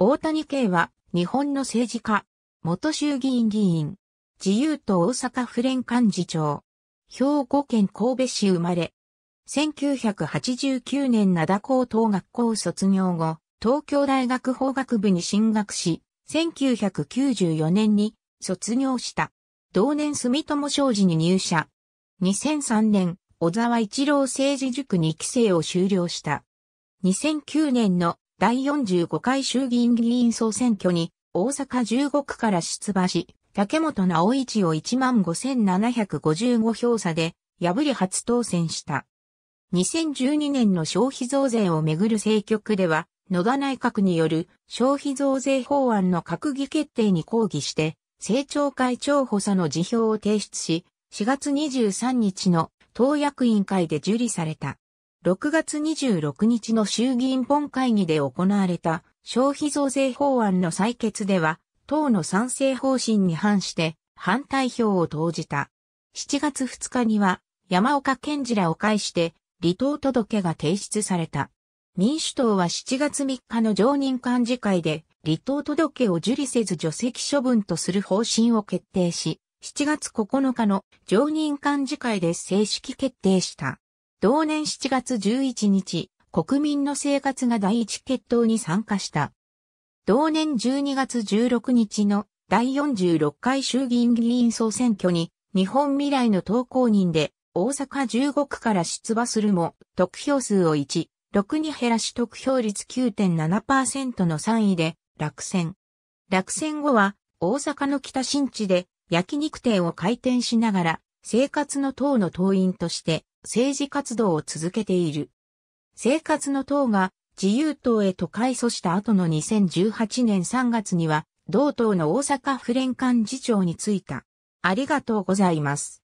大谷圭は、日本の政治家、元衆議院議員、自由党大阪府連幹事長、兵庫県神戸市生まれ、1989年灘高等学校卒業後、東京大学法学部に進学し、1994年に卒業した。同年住友商事に入社。2003年、小沢一郎政治塾に期生を修了した。2009年の第45回衆議院議員総選挙に大阪15区から出馬し、竹本直一を15,755票差で破り初当選した。2012年の消費増税をめぐる政局では、野田内閣による消費増税法案の閣議決定に抗議して、政調会長補佐の辞表を提出し、4月23日の党役員会で受理された。6月26日の衆議院本会議で行われた消費増税法案の採決では、党の賛成方針に反して反対票を投じた。7月2日には山岡健二らを介して離党届が提出された。民主党は7月3日の常任幹事会で離党届を受理せず除籍処分とする方針を決定し、7月9日の常任幹事会で正式決定した。同年7月11日、国民の生活が第一決闘に参加した。同年12月16日の第46回衆議院議員総選挙に日本未来の投稿人で大阪15区から出馬するも得票数を1、6に減らし得票率9.7%の3位で落選。落選後は大阪の北新地で焼肉店を開店しながら生活の党の党員として政治活動を続けている。生活の党が自由党へと改組した後の2018年3月には、同党の大阪府連幹事長に就いた。ありがとうございます。